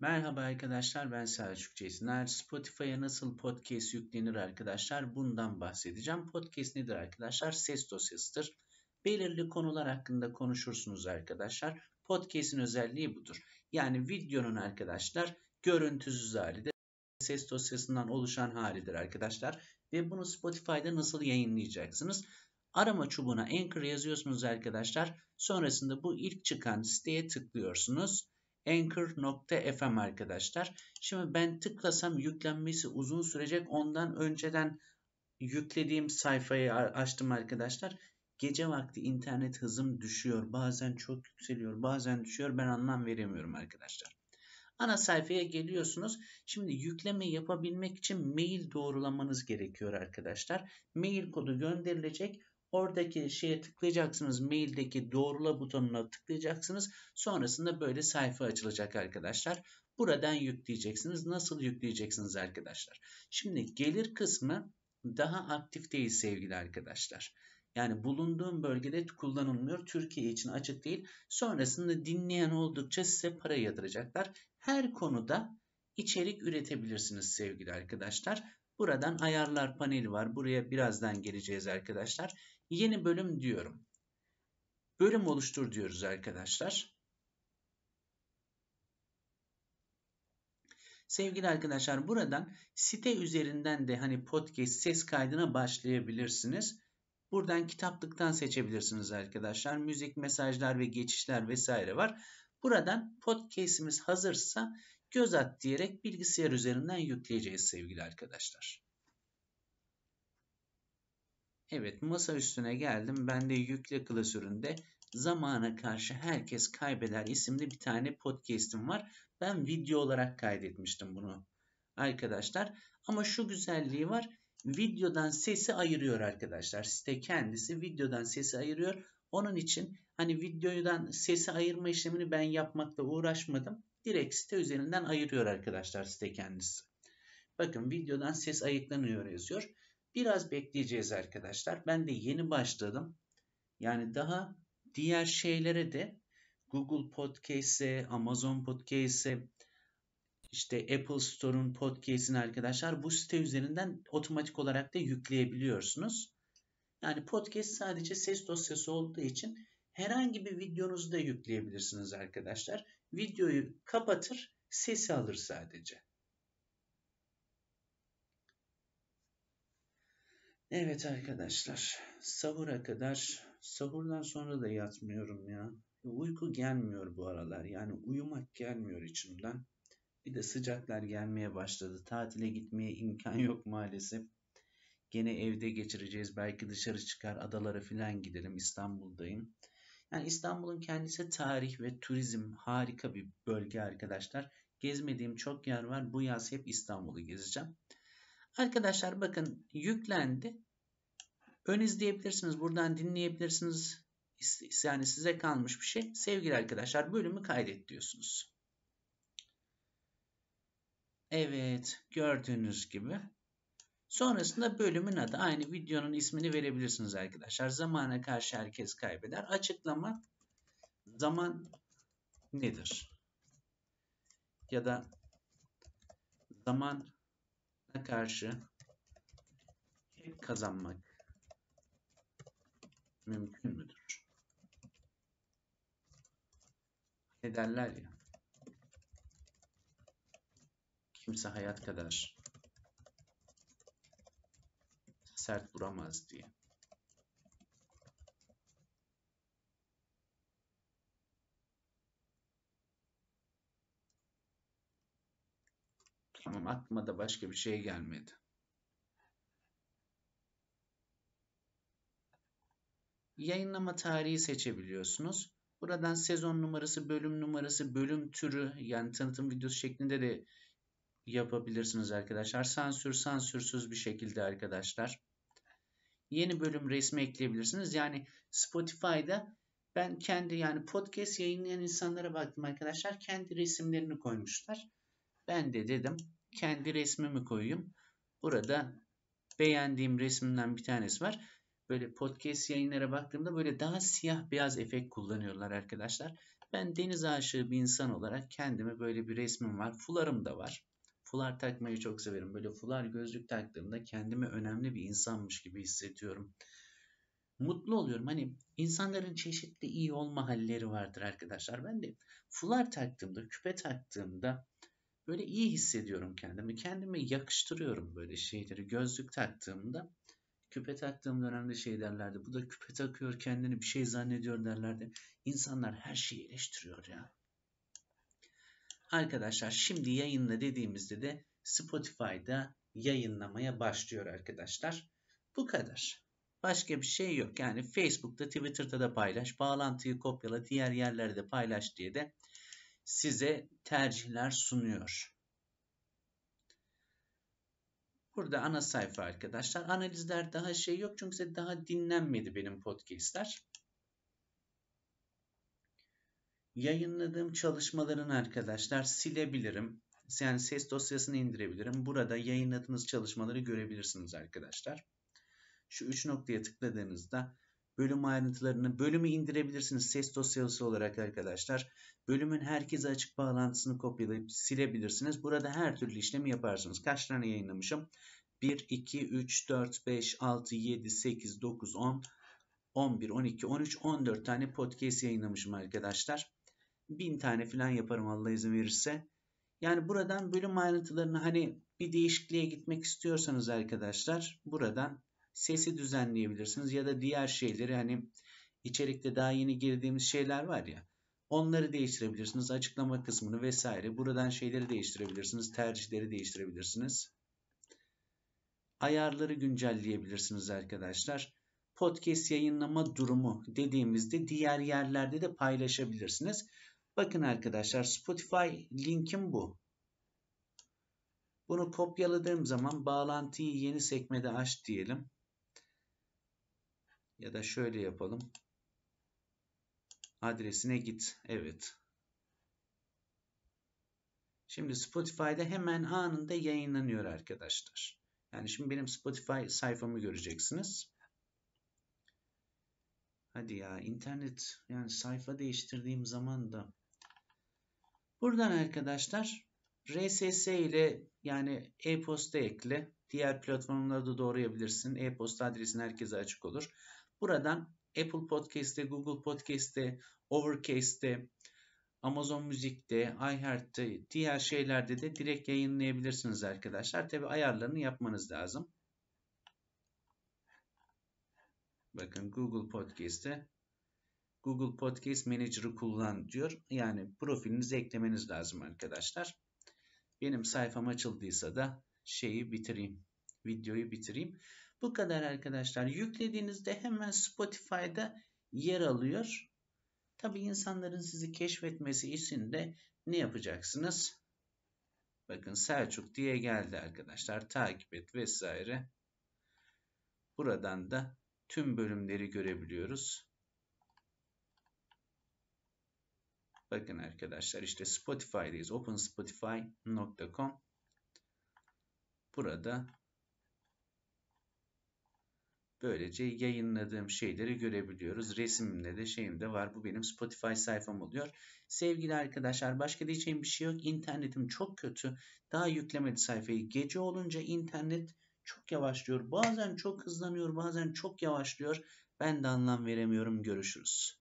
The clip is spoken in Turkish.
Merhaba arkadaşlar ben Selçuk Cesiner. Spotify'a nasıl podcast yüklenir arkadaşlar bundan bahsedeceğim. Podcast nedir arkadaşlar? Ses dosyasıdır. Belirli konular hakkında konuşursunuz arkadaşlar. Podcast'in özelliği budur. Yani videonun arkadaşlar görüntüsüz hali de ses dosyasından oluşan halidir arkadaşlar. Ve bunu Spotify'da nasıl yayınlayacaksınız? Arama çubuğuna Anchor yazıyorsunuz arkadaşlar. Sonrasında bu ilk çıkan siteye tıklıyorsunuz Anchor.fm arkadaşlar. Şimdi ben tıklasam yüklenmesi uzun sürecek. Ondan önceden yüklediğim sayfayı açtım arkadaşlar. Gece vakti internet hızım düşüyor. Bazen çok yükseliyor, bazen düşüyor. Ben anlam veremiyorum arkadaşlar. Ana sayfaya geliyorsunuz. Şimdi yükleme yapabilmek için mail doğrulamanız gerekiyor arkadaşlar. Mail kodu gönderilecek. Oradaki şeye tıklayacaksınız. Maildeki doğrula butonuna tıklayacaksınız. Sonrasında böyle sayfa açılacak arkadaşlar. Buradan yükleyeceksiniz. Nasıl yükleyeceksiniz arkadaşlar? Şimdi gelir kısmı daha aktif değil sevgili arkadaşlar. Yani bulunduğum bölgede kullanılmıyor. Türkiye için açık değil. Sonrasında dinleyen oldukça size para yatıracaklar. Her konuda içerik üretebilirsiniz sevgili arkadaşlar. Buradan ayarlar paneli var. Buraya birazdan geleceğiz arkadaşlar. Yeni bölüm diyorum. Bölüm oluştur diyoruz arkadaşlar. Sevgili arkadaşlar buradan site üzerinden de hani podcast ses kaydına başlayabilirsiniz. Buradan kitaplıktan seçebilirsiniz arkadaşlar. Müzik, mesajlar ve geçişler vesaire var. Buradan podcast'imiz hazırsa göz at diyerek bilgisayar üzerinden yükleyeceğiz sevgili arkadaşlar. Evet masa üstüne geldim. Ben de yükle klasöründe zamana karşı herkes kaybeder isimli bir tane podcast'im var. Ben video olarak kaydetmiştim bunu arkadaşlar. Ama şu güzelliği var. Videodan sesi ayırıyor arkadaşlar. Site kendisi videodan sesi ayırıyor. Onun için hani videodan sesi ayırma işlemini ben yapmakla uğraşmadım. Direkt site üzerinden ayırıyor arkadaşlar site kendisi. Bakın videodan ses ayıklanıyor yazıyor. Biraz bekleyeceğiz arkadaşlar. Ben de yeni başladım. Yani daha diğer şeylere de Google Podcast'e, Amazon Podcast'e, işte Apple Store'un podcast'ini arkadaşlar bu site üzerinden otomatik olarak da yükleyebiliyorsunuz. Yani podcast sadece ses dosyası olduğu için herhangi bir videonuzu da yükleyebilirsiniz arkadaşlar. Videoyu kapatır, sesi alır sadece. Evet arkadaşlar, sahura kadar, sahurdan sonra da yatmıyorum ya. Uyku gelmiyor bu aralar. Yani uyumak gelmiyor içimden. Bir de sıcaklar gelmeye başladı. Tatile gitmeye imkan yok maalesef. Gene evde geçireceğiz. Belki dışarı çıkar adalara filan gidelim. İstanbul'dayım. Yani İstanbul'un kendisi tarih ve turizm harika bir bölge arkadaşlar. Gezmediğim çok yer var. Bu yaz hep İstanbul'u gezeceğim. Arkadaşlar bakın yüklendi. Ön izleyebilirsiniz. Buradan dinleyebilirsiniz. Yani size kalmış bir şey. Sevgili arkadaşlar bölümü kaydet diyorsunuz. Evet gördüğünüz gibi Sonrasında bölümün adı. Aynı videonun ismini verebilirsiniz arkadaşlar. Zamana karşı herkes kaybeder. Açıklama zaman nedir? Ya da zamana karşı hep kazanmak mümkün müdür? Ne derler ya? Kimse hayat kadar sert vuramaz diye. Tamam aklıma da başka bir şey gelmedi. Yayınlama tarihi seçebiliyorsunuz. Buradan sezon numarası, bölüm numarası, bölüm türü yani tanıtım videosu şeklinde de yapabilirsiniz arkadaşlar. Sansür sansürsüz bir şekilde arkadaşlar yeni bölüm resmi ekleyebilirsiniz. Yani Spotify'da ben kendi yani podcast yayınlayan insanlara baktım arkadaşlar. Kendi resimlerini koymuşlar. Ben de dedim kendi resmimi koyayım. Burada beğendiğim resmimden bir tanesi var. Böyle podcast yayınlara baktığımda böyle daha siyah beyaz efekt kullanıyorlar arkadaşlar. Ben deniz aşığı bir insan olarak kendime böyle bir resmim var. Fularım da var. Fular takmayı çok severim. Böyle fular gözlük taktığımda kendimi önemli bir insanmış gibi hissediyorum. Mutlu oluyorum. Hani insanların çeşitli iyi olma halleri vardır arkadaşlar. Ben de fular taktığımda, küpe taktığımda böyle iyi hissediyorum kendimi. Kendime yakıştırıyorum böyle şeyleri. Gözlük taktığımda, küpe taktığım dönemde şey derlerdi. Bu da küpe takıyor kendini bir şey zannediyor derlerdi. İnsanlar her şeyi eleştiriyor ya arkadaşlar şimdi yayınla dediğimizde de Spotify'da yayınlamaya başlıyor arkadaşlar. Bu kadar. Başka bir şey yok. Yani Facebook'ta, Twitter'da da paylaş, bağlantıyı kopyala, diğer yerlerde paylaş diye de size tercihler sunuyor. Burada ana sayfa arkadaşlar. Analizler daha şey yok çünkü daha dinlenmedi benim podcastler. Yayınladığım çalışmaların arkadaşlar silebilirim. Yani ses dosyasını indirebilirim. Burada yayınladığınız çalışmaları görebilirsiniz arkadaşlar. Şu üç noktaya tıkladığınızda bölüm ayrıntılarını, bölümü indirebilirsiniz ses dosyası olarak arkadaşlar. Bölümün herkese açık bağlantısını kopyalayıp silebilirsiniz. Burada her türlü işlemi yaparsınız. Kaç tane yayınlamışım? 1, 2, 3, 4, 5, 6, 7, 8, 9, 10, 11, 12, 13, 14 tane podcast yayınlamışım arkadaşlar bin tane falan yaparım Allah izin verirse. Yani buradan bölüm ayrıntılarını hani bir değişikliğe gitmek istiyorsanız arkadaşlar buradan sesi düzenleyebilirsiniz ya da diğer şeyleri hani içerikte daha yeni girdiğimiz şeyler var ya onları değiştirebilirsiniz. Açıklama kısmını vesaire buradan şeyleri değiştirebilirsiniz. Tercihleri değiştirebilirsiniz. Ayarları güncelleyebilirsiniz arkadaşlar. Podcast yayınlama durumu dediğimizde diğer yerlerde de paylaşabilirsiniz. Bakın arkadaşlar Spotify linkim bu. Bunu kopyaladığım zaman bağlantıyı yeni sekmede aç diyelim. Ya da şöyle yapalım. Adresine git. Evet. Şimdi Spotify'da hemen anında yayınlanıyor arkadaşlar. Yani şimdi benim Spotify sayfamı göreceksiniz. Hadi ya internet yani sayfa değiştirdiğim zaman da Buradan arkadaşlar RSS ile yani e-posta ekle. Diğer platformlarda da doğrayabilirsin. E-posta adresin herkese açık olur. Buradan Apple Podcast'te, Google Podcast'te, Overcast'te, Amazon Müzik'te, iHeart'te, diğer şeylerde de direkt yayınlayabilirsiniz arkadaşlar. Tabi ayarlarını yapmanız lazım. Bakın Google Podcast'te Google Podcast Manager'ı kullan diyor. Yani profilinizi eklemeniz lazım arkadaşlar. Benim sayfam açıldıysa da şeyi bitireyim. Videoyu bitireyim. Bu kadar arkadaşlar. Yüklediğinizde hemen Spotify'da yer alıyor. Tabi insanların sizi keşfetmesi için de ne yapacaksınız? Bakın Selçuk diye geldi arkadaşlar. Takip et vesaire. Buradan da tüm bölümleri görebiliyoruz. Bakın arkadaşlar işte Spotify'deyiz. OpenSpotify.com Burada böylece yayınladığım şeyleri görebiliyoruz. Resimimde de şeyim de var. Bu benim Spotify sayfam oluyor. Sevgili arkadaşlar başka diyeceğim bir şey yok. İnternetim çok kötü. Daha yüklemedi sayfayı. Gece olunca internet çok yavaşlıyor. Bazen çok hızlanıyor, bazen çok yavaşlıyor. Ben de anlam veremiyorum. Görüşürüz.